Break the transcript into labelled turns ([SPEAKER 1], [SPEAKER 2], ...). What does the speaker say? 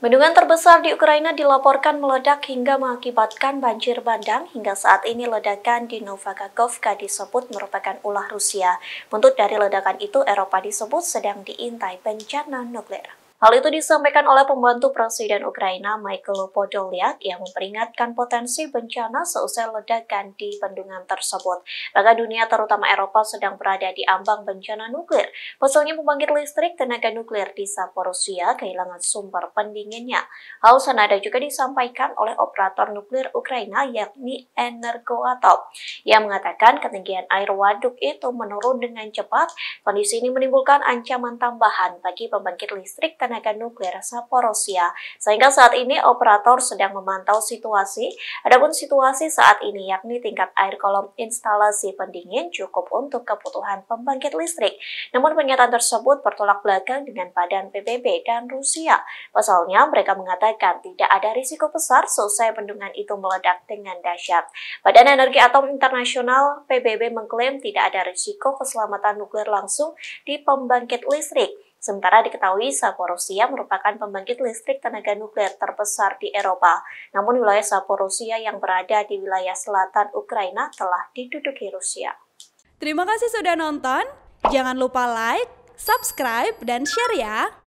[SPEAKER 1] Bendungan terbesar di Ukraina dilaporkan meledak hingga mengakibatkan banjir bandang. Hingga saat ini ledakan di Novakakovka disebut merupakan ulah Rusia. Untuk dari ledakan itu, Eropa disebut sedang diintai bencana nuklir. Hal itu disampaikan oleh pembantu Presiden Ukraina Michael Podolyak yang memperingatkan potensi bencana seusai ledakan di bendungan tersebut. Bahkan dunia terutama Eropa sedang berada di ambang bencana nuklir. Pasalnya pembangkit listrik tenaga nuklir di Saporosia kehilangan sumber pendinginnya. Hal senada juga disampaikan oleh operator nuklir Ukraina yakni Energoatom. yang mengatakan ketinggian air waduk itu menurun dengan cepat. Kondisi ini menimbulkan ancaman tambahan bagi pembangkit listrik tenaga tenaga nuklir Saporosia. Sehingga saat ini operator sedang memantau situasi. Adapun situasi saat ini yakni tingkat air kolom instalasi pendingin cukup untuk kebutuhan pembangkit listrik. Namun pernyataan tersebut bertolak belakang dengan Badan PBB dan Rusia. Pasalnya mereka mengatakan tidak ada risiko besar selesai bendungan itu meledak dengan dahsyat. Badan Energi Atom Internasional PBB mengklaim tidak ada risiko keselamatan nuklir langsung di pembangkit listrik. Sementara diketahui Zaporozhia merupakan pembangkit listrik tenaga nuklir terbesar di Eropa. Namun wilayah Zaporozhia yang berada di wilayah selatan Ukraina telah diduduki Rusia. Terima kasih sudah nonton. Jangan lupa like, subscribe, dan share ya.